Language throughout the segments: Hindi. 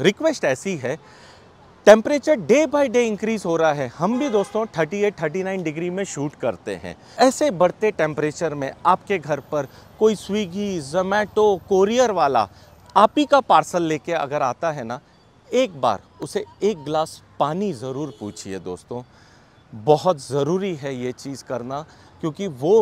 रिक्वेस्ट ऐसी है temperature day by day increase हो रहा है हम भी दोस्तों 38 39 डिग्री में शूट करते हैं ऐसे बढ़ते टेम्परेचर में आपके घर पर कोई स्विगी जोमेटो कोरियर वाला आप ही का पार्सल लेके अगर आता है ना एक बार उसे एक ग्लास पानी ज़रूर पूछिए दोस्तों बहुत ज़रूरी है ये चीज़ करना क्योंकि वो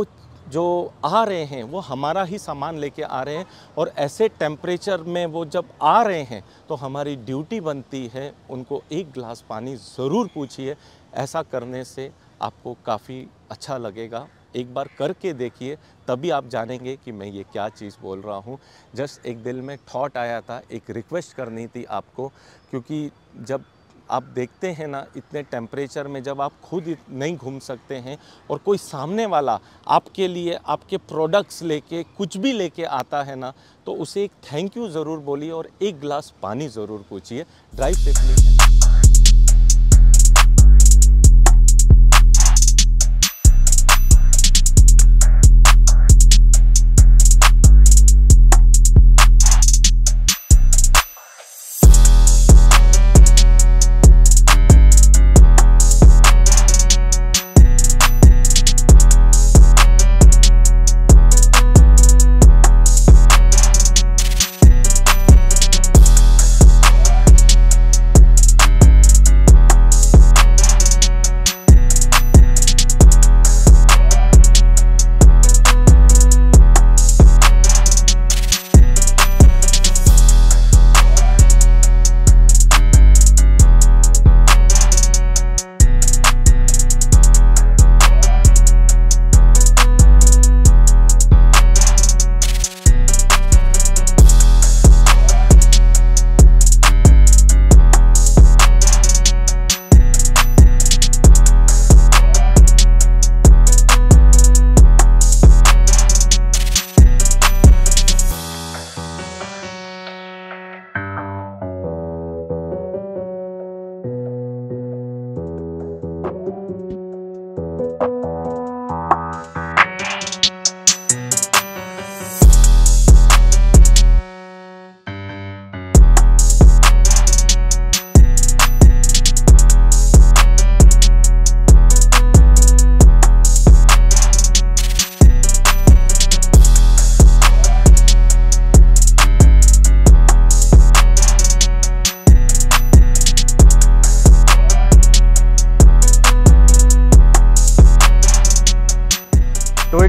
जो आ रहे हैं वो हमारा ही सामान लेके आ रहे हैं और ऐसे टेम्परेचर में वो जब आ रहे हैं तो हमारी ड्यूटी बनती है उनको एक गिलास पानी ज़रूर पूछिए ऐसा करने से आपको काफ़ी अच्छा लगेगा एक बार करके देखिए तभी आप जानेंगे कि मैं ये क्या चीज़ बोल रहा हूँ जस्ट एक दिल में थॉट आया था एक रिक्वेस्ट करनी थी आपको क्योंकि जब आप देखते हैं ना इतने टेम्परेचर में जब आप खुद नहीं घूम सकते हैं और कोई सामने वाला आपके लिए आपके प्रोडक्ट्स लेके कुछ भी लेके आता है ना तो उसे एक थैंक यू ज़रूर बोलिए और एक ग्लास पानी ज़रूर पूछिए drive safely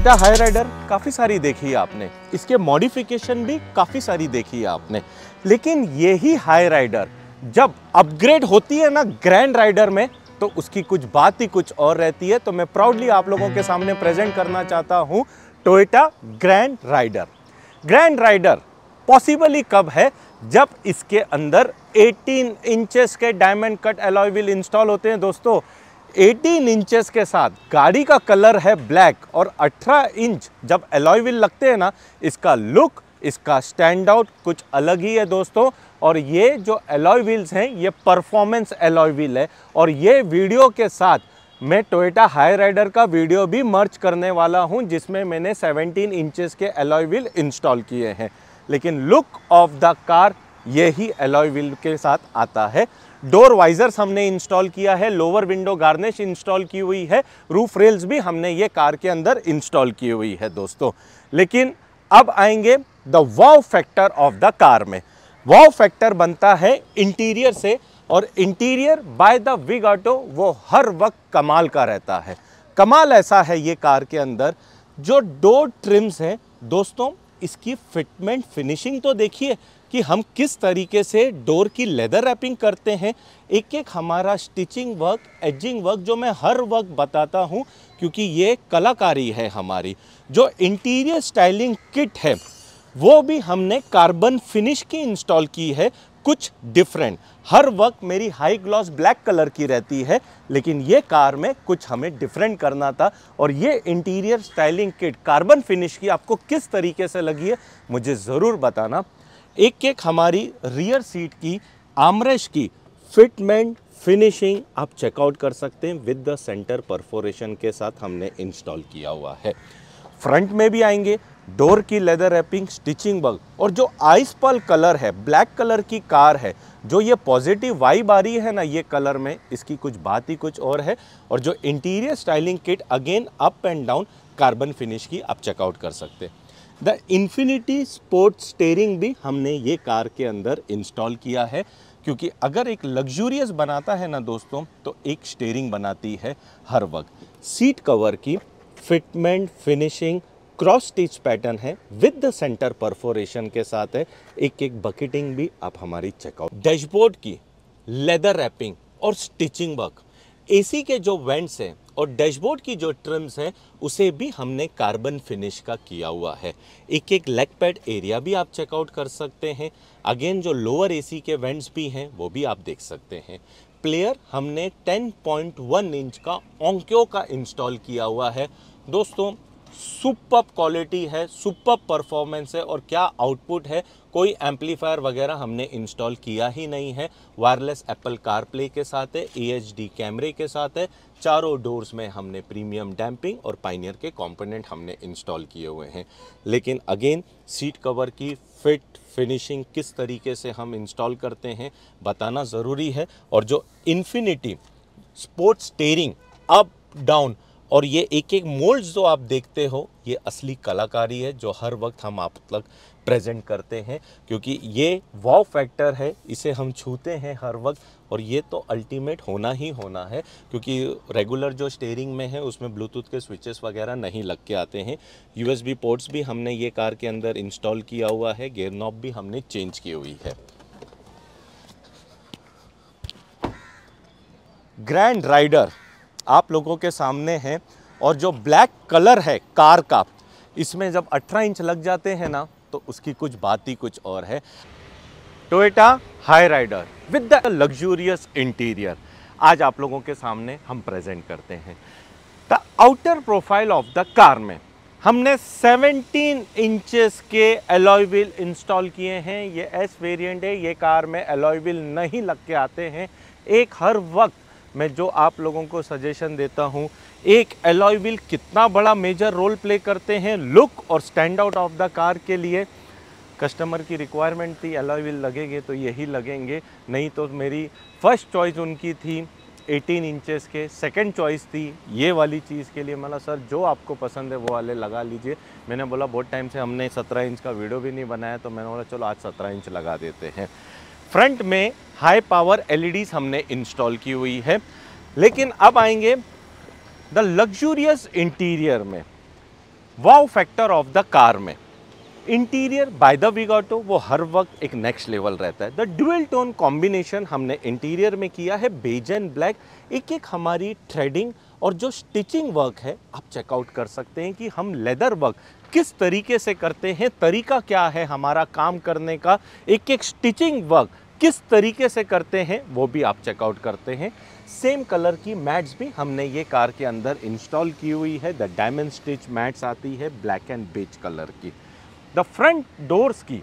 Creta Hyryder काफ़ी सारी देखी है आपने इसके मॉडिफिकेशन भी काफ़ी सारी देखी है आपने लेकिन यही हाई राइडर जब अपग्रेड होती है ना ग्रैंड राइडर में तो उसकी कुछ बात ही कुछ और रहती है तो मैं प्राउडली आप लोगों के सामने प्रेजेंट करना चाहता हूँ Toyota grand rider grand rider possible ही कब है जब इसके अंदर 18 इंचेस के डायमंड कट एलॉय इंस्टॉल होते हैं दोस्तों 18 इंचेस के साथ गाड़ी का कलर है ब्लैक और 18 इंच जब एलॉय व्हील लगते हैं ना इसका लुक इसका स्टैंड आउट कुछ अलग ही है दोस्तों और ये जो एलॉय व्हील्स हैं ये परफॉर्मेंस एलॉय व्हील है और ये वीडियो के साथ मैं टोयोटा हाई राइडर का वीडियो भी मर्च करने वाला हूँ जिसमें मैंने 17 इंचेस के एलॉय व्हील इंस्टॉल किए हैं लेकिन लुक ऑफ द कार ये ही एलॉय व्हील के साथ आता है डोर वाइजर्स हमने इंस्टॉल किया है लोअर विंडो गार्निश इंस्टॉल की हुई है रूफ रेल्स भी हमने ये कार के अंदर इंस्टॉल की हुई है दोस्तों लेकिन अब आएंगे the wow factor of the car में वाव फैक्टर बनता है इंटीरियर से और interior by the Vigato वो हर वक्त कमाल का रहता है कमाल ऐसा है ये कार के अंदर जो डोर ट्रिम्स हैं दोस्तों इसकी फिटमेंट फिनिशिंग तो देखिए कि हम किस तरीके से डोर की लेदर रैपिंग करते हैं एक एक हमारा स्टिचिंग वर्क एजिंग वर्क जो मैं हर वक्त बताता हूँ क्योंकि ये कलाकारी है हमारी जो इंटीरियर स्टाइलिंग किट है वो भी हमने कार्बन फिनिश की इंस्टॉल की है कुछ डिफरेंट हर वक्त मेरी हाई ग्लॉस ब्लैक कलर की रहती है लेकिन ये कार में कुछ हमें डिफरेंट करना था और ये interior styling kit carbon finish की आपको किस तरीके से लगी है मुझे ज़रूर बताना एक एक हमारी रियर सीट की आमरेश की फिटमेंट फिनिशिंग आप चेकआउट कर सकते हैं विद द सेंटर परफोरेशन के साथ हमने इंस्टॉल किया हुआ है फ्रंट में भी आएंगे डोर की लेदर रैपिंग स्टिचिंग बग और जो आइस पल कलर है ब्लैक कलर की कार है जो ये पॉजिटिव वाइब आ रही है ना ये कलर में इसकी कुछ बात ही कुछ और है और जो interior styling kit again up and down carbon finish की आप चेकआउट कर सकते हैं द इन्फिनिटी स्पोर्ट स्टेयरिंग भी हमने ये कार के अंदर इंस्टॉल किया है क्योंकि अगर एक लग्जूरियस बनाता है ना दोस्तों तो एक स्टेयरिंग बनाती है हर वक्त सीट कवर की fitment finishing cross stitch pattern है विद द सेंटर परफोरेशन के साथ है एक एक बकेटिंग भी आप हमारी चेकआउट डैशबोर्ड की लेदर रैपिंग और स्टिचिंग वर्क एसी के जो वेंट्स हैं और डैशबोर्ड की जो ट्रिम्स हैं उसे भी हमने कार्बन फिनिश का किया हुआ है एक एक लेग पैड एरिया भी आप चेकआउट कर सकते हैं अगेन जो लोअर एसी के वेंट्स भी हैं वो भी आप देख सकते हैं प्लेयर हमने 10.1 इंच का ओंक्यो का इंस्टॉल किया हुआ है दोस्तों सुपर क्वालिटी है सुपर परफॉर्मेंस है और क्या आउटपुट है कोई एम्पलीफायर वगैरह हमने इंस्टॉल किया ही नहीं है वायरलेस एप्पल कार प्ले के साथ है ए कैमरे के साथ है चारों डोर्स में हमने प्रीमियम डैम्पिंग और पाइनियर के कंपोनेंट हमने इंस्टॉल किए हुए हैं लेकिन अगेन सीट कवर की फिट फिनिशिंग किस तरीके से हम इंस्टॉल करते हैं बताना ज़रूरी है और जो infinity sports steering up down और ये एक एक मोल्ड जो आप देखते हो ये असली कलाकारी है जो हर वक्त हम आप तक प्रेजेंट करते हैं क्योंकि ये वाव फैक्टर है इसे हम छूते हैं हर वक्त और ये तो अल्टीमेट होना ही होना है क्योंकि रेगुलर जो स्टेयरिंग में है उसमें ब्लूटूथ के स्विचेस वगैरह नहीं लग के आते हैं यूएसबी पोर्ट्स भी हमने ये कार के अंदर इंस्टॉल किया हुआ है गेयर नॉब भी हमने चेंज की हुई है ग्रैंड राइडर आप लोगों के सामने है और जो ब्लैक कलर है कार का इसमें जब 18 इंच लग जाते हैं ना तो उसकी कुछ बात ही कुछ और है Toyota Hyryder with the luxurious interior आज आप लोगों के सामने हम प्रेजेंट करते हैं the outer profile of the car में हमने 17 इंचेस के व्हील इंस्टॉल किए हैं ये एस वेरिएंट है ये कार में एलॉय व्हील नहीं लग के आते हैं एक हर वक्त मैं जो आप लोगों को सजेशन देता हूँ एक एलॉय व्हील कितना बड़ा मेजर रोल प्ले करते हैं लुक और stand out of the car के लिए कस्टमर की रिक्वायरमेंट थी एलॉय व्हील लगेंगे तो यही लगेंगे नहीं तो मेरी फ़र्स्ट चॉइस उनकी थी 18 इंचेस के सेकंड चॉइस थी ये वाली चीज़ के लिए मतलब सर जो आपको पसंद है वो वाले लगा लीजिए मैंने बोला बहुत टाइम से हमने 17 इंच का वीडियो भी नहीं बनाया तो मैंने बोला चलो आज 17 इंच लगा देते हैं फ्रंट में हाई पावर एलईडीज हमने इंस्टॉल की हुई है लेकिन अब आएंगे द लग्जूरियस इंटीरियर में wow factor of the car में इंटीरियर बाय द विगाटो वो हर वक्त एक नेक्स्ट लेवल रहता है द डुअल टोन कॉम्बिनेशन हमने इंटीरियर में किया है बेज एंड ब्लैक एक एक हमारी थ्रेडिंग और जो स्टिचिंग वर्क है आप चेकआउट कर सकते हैं कि हम लेदर वर्क किस तरीके से करते हैं तरीका क्या है हमारा काम करने का एक एक स्टिचिंग वर्क किस तरीके से करते हैं वो भी आप चेकआउट करते हैं सेम कलर की मैट्स भी हमने ये कार के अंदर इंस्टॉल की हुई है द डायमंड स्टिच मैट्स आती है ब्लैक एंड बेच कलर की द फ्रंट डोर्स की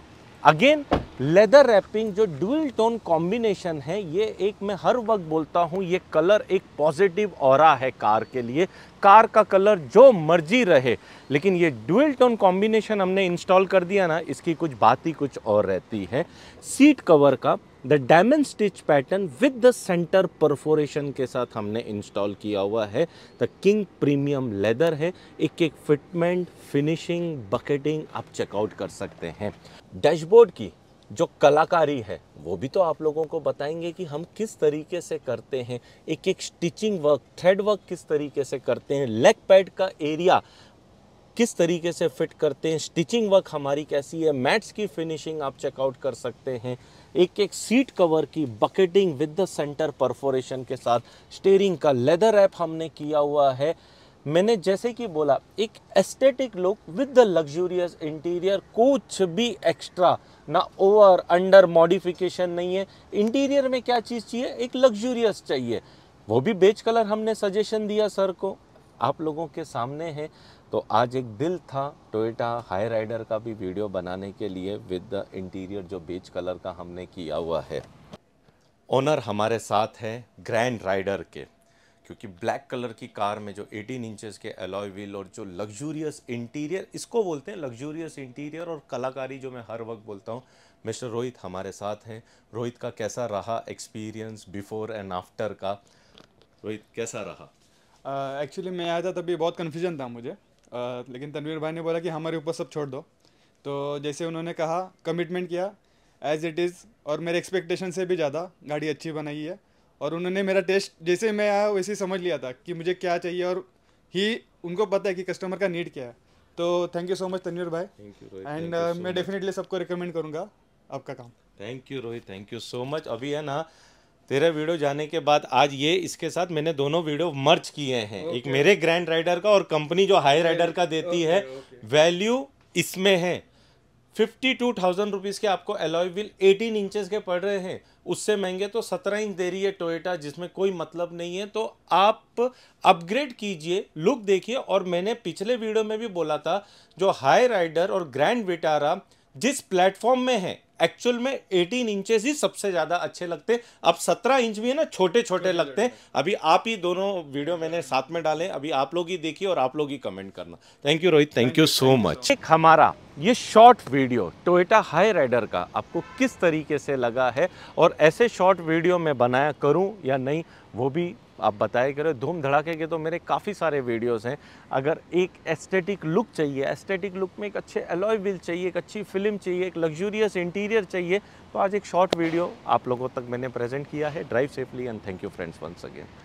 अगेन लेदर रैपिंग जो डुअल टोन कॉम्बिनेशन है ये एक मैं हर वक्त बोलता हूँ ये कलर एक पॉजिटिव और है कार के लिए कार का कलर जो मर्जी रहे लेकिन ये डुअल टोन कॉम्बिनेशन हमने इंस्टॉल कर दिया ना इसकी कुछ बात ही कुछ और रहती है सीट कवर का the diamond stitch pattern with the centre perforation के साथ हमने इंस्टॉल किया हुआ है द किंग प्रीमियम लेदर है एक एक फिटमेंट फिनिशिंग बकेटिंग आप चेकआउट कर सकते हैं डैशबोर्ड की जो कलाकारी है वो भी तो आप लोगों को बताएंगे कि हम किस तरीके से करते हैं एक एक स्टिचिंग वर्क थ्रेड वर्क किस तरीके से करते हैं लेग पैड का एरिया किस तरीके से फिट करते हैं स्टिचिंग वर्क हमारी कैसी है मैट्स की फिनिशिंग आप चेकआउट कर सकते हैं एक एक सीट कवर की bucketing with the centre perforation के साथ स्टेयरिंग का लेदर ऐप हमने किया हुआ है मैंने जैसे कि बोला एक aesthetic look with the luxurious interior कुछ भी एक्स्ट्रा ना ओवर अंडर मॉडिफिकेशन नहीं है इंटीरियर में क्या चीज़ चाहिए एक लग्जूरियस चाहिए वो भी बेच कलर हमने सजेशन दिया सर को आप लोगों के सामने है तो आज एक दिल था टोयोटा हाई राइडर का भी वीडियो बनाने के लिए विद द इंटीरियर जो बेच कलर का हमने किया हुआ है ओनर हमारे साथ है ग्रैंड राइडर के क्योंकि ब्लैक कलर की कार में जो 18 इंचेस के एलॉय व्हील और जो लग्जूरियस इंटीरियर इसको बोलते हैं लग्जूरियस इंटीरियर और कलाकारी जो मैं हर वक्त बोलता हूँ मिस्टर रोहित हमारे साथ हैं रोहित का कैसा रहा एक्सपीरियंस बिफोर एंड आफ्टर का रोहित कैसा रहा एक्चुअली uh, मैं आया था तभी बहुत कन्फ्यूजन था मुझे uh, लेकिन तनवीर भाई ने बोला कि हमारे ऊपर सब छोड़ दो तो जैसे उन्होंने कहा कमिटमेंट किया एज इट इज़ और मेरे एक्सपेक्टेशन से भी ज़्यादा गाड़ी अच्छी बनाई है और उन्होंने मेरा टेस्ट जैसे मैं आया वैसे समझ लिया था कि मुझे क्या चाहिए और ही उनको पता है कि कस्टमर का नीड क्या है तो thank you so much Tanveer भाई एंड uh, मैं डेफिनेटली सबको रिकमेंड करूंगा आपका काम thank you Rohit thank you so much अभी है ना तेरा वीडियो जाने के बाद आज ये इसके साथ मैंने दोनों वीडियो मर्च किए हैं okay. एक मेरे ग्रैंड राइडर का और कंपनी जो हाई राइडर का देती okay, है okay. वैल्यू इसमें है फिफ्टी टू थाउजेंड रुपीज़ के आपको एलॉय व्हील एटीन इंचेस के पड़ रहे हैं उससे महंगे तो सत्रह इंच दे रही है टोयोटा जिसमें कोई मतलब नहीं है तो आप अपग्रेड कीजिए लुक देखिए और मैंने पिछले वीडियो में भी बोला था जो हाई राइडर और ग्रैंड विटारा जिस प्लेटफॉर्म में है एक्चुअल में 18 इंचेस ही सबसे ज़्यादा अच्छे लगते हैं अब 17 इंच भी है ना छोटे छोटे लगते हैं अभी आप ही दोनों वीडियो मैंने साथ में डाले अभी आप लोग ही देखिए और आप लोग ही कमेंट करना thank you Rohit thank you so much एक हमारा ये short video Toyota Hyryder का आपको किस तरीके से लगा है और ऐसे शॉर्ट वीडियो में बनाया करूँ या नहीं वो भी आप बताए करो धूम धड़ाके के तो मेरे काफ़ी सारे वीडियोस हैं अगर एक एस्थेटिक लुक चाहिए एस्थेटिक लुक में एक अच्छे एलॉय व्हील चाहिए एक अच्छी फिल्म चाहिए एक लग्जूरियस इंटीरियर चाहिए तो आज एक शॉर्ट वीडियो आप लोगों तक मैंने प्रेजेंट किया है drive safely and thank you friends once again